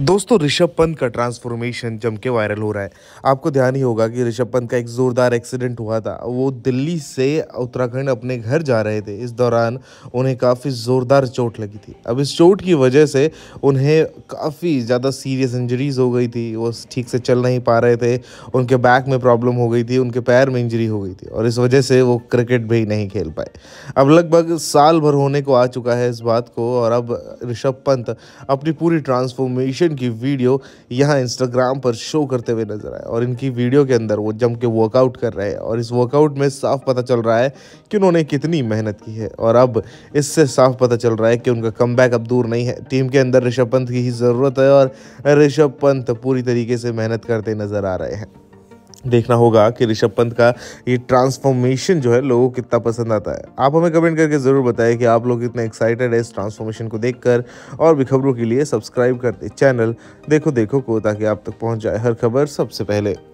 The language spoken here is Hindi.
दोस्तों ऋषभ पंत का ट्रांसफॉर्मेशन जम के वायरल हो रहा है आपको ध्यान ही होगा कि ऋषभ पंत का एक ज़ोरदार एक्सीडेंट हुआ था वो दिल्ली से उत्तराखंड अपने घर जा रहे थे इस दौरान उन्हें काफ़ी ज़ोरदार चोट लगी थी अब इस चोट की वजह से उन्हें काफ़ी ज़्यादा सीरियस इंजरीज हो गई थी वो ठीक से चल नहीं पा रहे थे उनके बैक में प्रॉब्लम हो गई थी उनके पैर में इंजरी हो गई थी और इस वजह से वो क्रिकेट भी नहीं खेल पाए अब लगभग साल भर होने को आ चुका है इस बात को और अब ऋषभ पंत अपनी पूरी ट्रांसफॉर्मेशन सेक्शन की वीडियो यहाँ इंस्टाग्राम पर शो करते हुए नजर आए और इनकी वीडियो के अंदर वो जम के वर्कआउट कर रहे हैं और इस वर्कआउट में साफ पता चल रहा है कि उन्होंने कितनी मेहनत की है और अब इससे साफ पता चल रहा है कि उनका कम अब दूर नहीं है टीम के अंदर ऋषभ पंत की ही ज़रूरत है और ऋषभ पंत पूरी तरीके से मेहनत करते नजर आ रहे हैं देखना होगा कि ऋषभ पंत का ये ट्रांसफॉर्मेशन जो है लोगों को कितना पसंद आता है आप हमें कमेंट करके ज़रूर बताएं कि आप लोग कितने एक्साइटेड है इस ट्रांसफॉर्मेशन को देखकर और भी खबरों के लिए सब्सक्राइब करते चैनल देखो देखो को ताकि आप तक पहुंच जाए हर खबर सबसे पहले